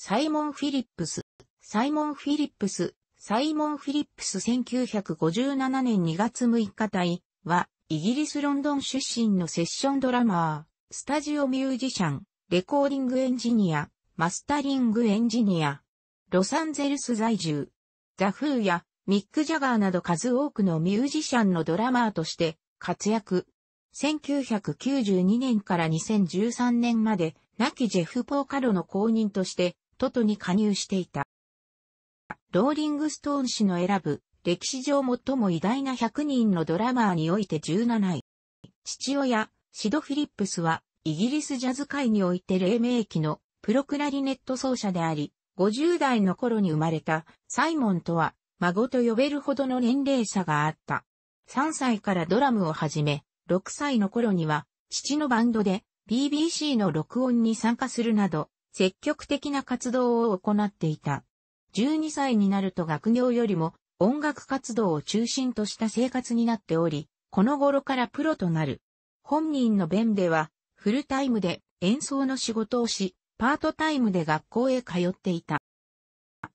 サイモン・フィリップス、サイモン・フィリップス、サイモン・フィリップス1957年2月6日隊は、イギリス・ロンドン出身のセッションドラマー、スタジオミュージシャン、レコーディングエンジニア、マスタリングエンジニア、ロサンゼルス在住、ザ・フーやミック・ジャガーなど数多くのミュージシャンのドラマーとして活躍。1992年から2013年まで、亡きジェフ・ポーカロの後任としてトトに加入していた。ローリングストーン氏の選ぶ歴史上最も偉大な100人のドラマーにおいて17位。父親、シド・フィリップスはイギリスジャズ界において黎明期のプロクラリネット奏者であり、50代の頃に生まれたサイモンとは孫と呼べるほどの年齢差があった。3歳からドラムを始め、6歳の頃には父のバンドで BBC の録音に参加するなど積極的な活動を行っていた。12歳になると学業よりも音楽活動を中心とした生活になっており、この頃からプロとなる。本人の弁では、フルタイムで演奏の仕事をし、パートタイムで学校へ通っていた。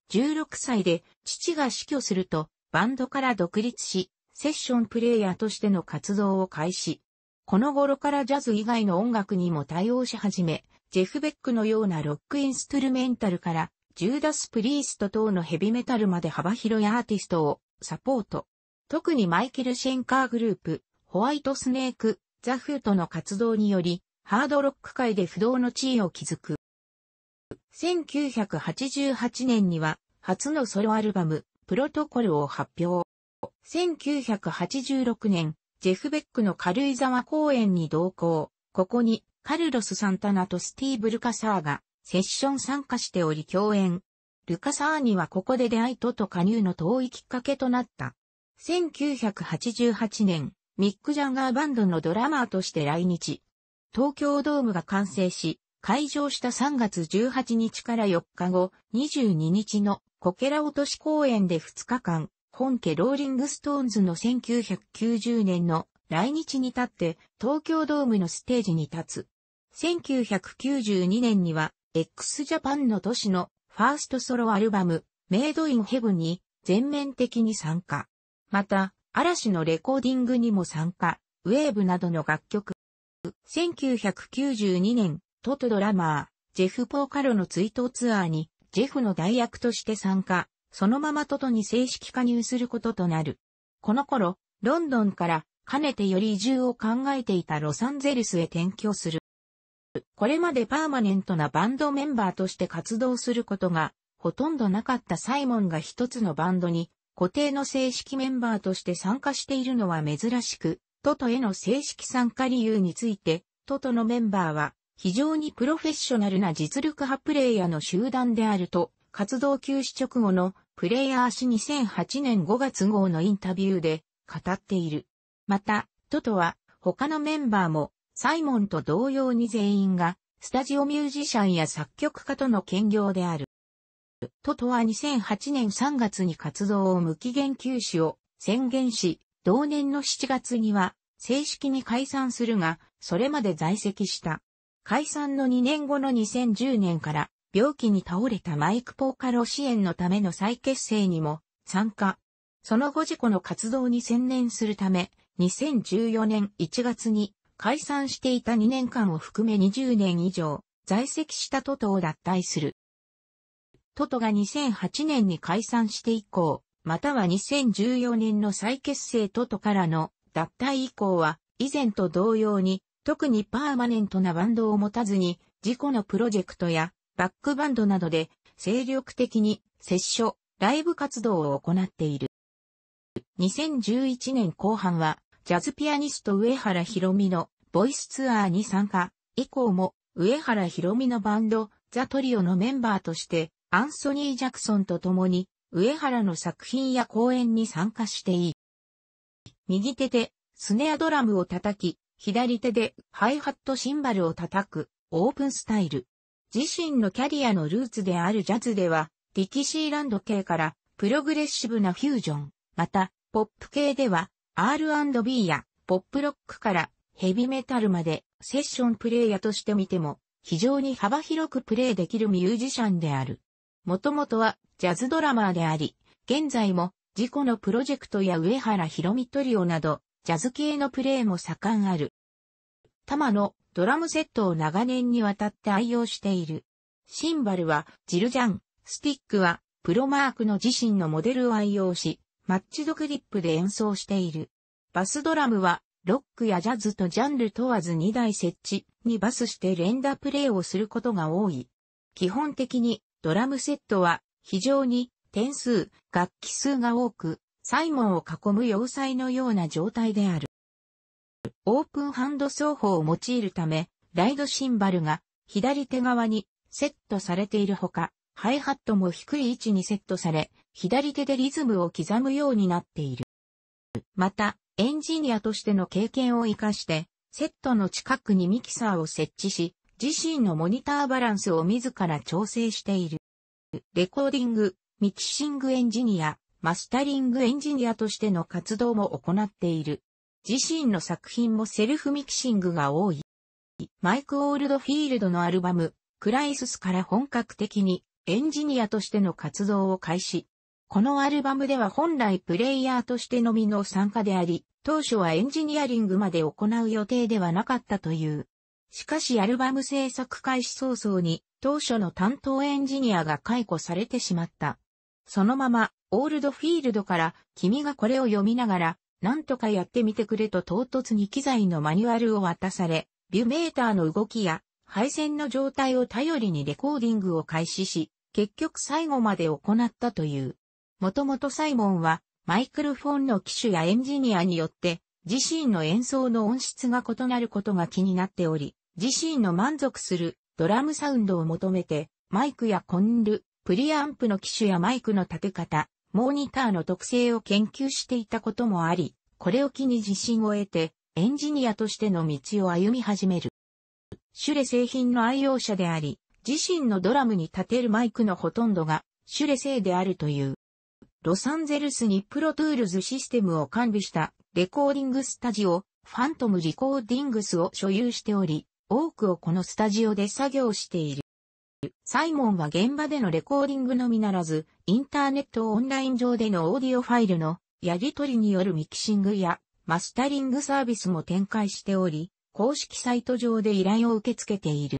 16歳で父が死去すると、バンドから独立し、セッションプレイヤーとしての活動を開始。この頃からジャズ以外の音楽にも対応し始め、ジェフ・ベックのようなロックインストゥルメンタルから、ジューダス・プリースト等のヘビメタルまで幅広いアーティストをサポート。特にマイケル・シェンカーグループ、ホワイト・スネーク、ザ・フートの活動により、ハードロック界で不動の地位を築く。1988年には、初のソロアルバム、プロトコルを発表。1986年、ジェフ・ベックの軽井沢公園に同行。ここに、カルロス・サンタナとスティーブ・ルカサーが、セッション参加しており共演。ルカサーにはここで出会いとと加入の遠いきっかけとなった。1988年、ミック・ジャンガーバンドのドラマーとして来日。東京ドームが完成し、開場した3月18日から4日後、22日のこけら落とし公演で2日間、本家ローリングストーンズの1990年の来日に立って東京ドームのステージに立つ。1992年には x ジャパンの都市のファーストソロアルバムメイドインヘブンに全面的に参加。また、嵐のレコーディングにも参加、ウェーブなどの楽曲。1992年、トトドラマー、ジェフ・ポーカロの追悼ツアーに、ジェフの代役として参加、そのままトトに正式加入することとなる。この頃、ロンドンからかねてより移住を考えていたロサンゼルスへ転居する。これまでパーマネントなバンドメンバーとして活動することがほとんどなかったサイモンが一つのバンドに固定の正式メンバーとして参加しているのは珍しく、トトへの正式参加理由について、トトのメンバーは非常にプロフェッショナルな実力派プレイヤーの集団であると、活動休止直後のプレイヤー氏2008年5月号のインタビューで語っている。また、トトは他のメンバーもサイモンと同様に全員がスタジオミュージシャンや作曲家との兼業である。トトは2008年3月に活動を無期限休止を宣言し、同年の7月には正式に解散するが、それまで在籍した。解散の2年後の2010年から病気に倒れたマイク・ポーカロ支援のための再結成にも参加。その後事故の活動に専念するため、2014年1月に解散していた2年間を含め20年以上在籍したトトを脱退する。トトが2008年に解散して以降、または2014年の再結成トトからの脱退以降は、以前と同様に、特にパーマネントなバンドを持たずに、事故のプロジェクトやバックバンドなどで精力的に接触、ライブ活動を行っている。2011年後半は、ジャズピアニスト上原博美のボイスツアーに参加、以降も上原博美のバンド、ザトリオのメンバーとして、アンソニー・ジャクソンと共に、上原の作品や公演に参加していい。右手でスネアドラムを叩き、左手でハイハットシンバルを叩くオープンスタイル。自身のキャリアのルーツであるジャズでは、ディキシーランド系から、プログレッシブなフュージョン、また、ポップ系では、R&B や、ポップロックから、ヘビメタルまで、セッションプレイヤーとして見ても、非常に幅広くプレイできるミュージシャンである。もともとは、ジャズドラマーであり、現在も、自己のプロジェクトや上原ひろみトリオなど、ジャズ系のプレイも盛んある。玉野ドラムセットを長年にわたって愛用している。シンバルはジルジャン、スティックはプロマークの自身のモデルを愛用し、マッチドクリップで演奏している。バスドラムはロックやジャズとジャンル問わず2台設置にバスして連打プレイをすることが多い。基本的にドラムセットは非常に点数、楽器数が多く、サイモンを囲む要塞のような状態である。オープンハンド奏法を用いるため、ライドシンバルが左手側にセットされているほか、ハイハットも低い位置にセットされ、左手でリズムを刻むようになっている。また、エンジニアとしての経験を活かして、セットの近くにミキサーを設置し、自身のモニターバランスを自ら調整している。レコーディング、ミキシングエンジニア、マスタリングエンジニアとしての活動も行っている。自身の作品もセルフミキシングが多い。マイク・オールドフィールドのアルバム、クライススから本格的にエンジニアとしての活動を開始。このアルバムでは本来プレイヤーとしてのみの参加であり、当初はエンジニアリングまで行う予定ではなかったという。しかしアルバム制作開始早々に当初の担当エンジニアが解雇されてしまった。そのまま、オールドフィールドから君がこれを読みながらなんとかやってみてくれと唐突に機材のマニュアルを渡され、ビュメーターの動きや配線の状態を頼りにレコーディングを開始し、結局最後まで行ったという。もともとサイモンはマイクロフォンの機種やエンジニアによって自身の演奏の音質が異なることが気になっており、自身の満足するドラムサウンドを求めてマイクやコンル、プリアンプの機種やマイクの立て方、モニターの特性を研究していたこともあり、これを機に自信を得て、エンジニアとしての道を歩み始める。シュレ製品の愛用者であり、自身のドラムに立てるマイクのほとんどが、シュレ製であるという。ロサンゼルスにプロトゥールズシステムを完備したレコーディングスタジオ、ファントムリコーディングスを所有しており、多くをこのスタジオで作業している。サイモンは現場でのレコーディングのみならず、インターネットオンライン上でのオーディオファイルのやり取りによるミキシングやマスタリングサービスも展開しており、公式サイト上で依頼を受け付けている。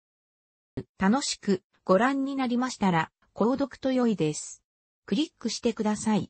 楽しくご覧になりましたら、購読と良いです。クリックしてください。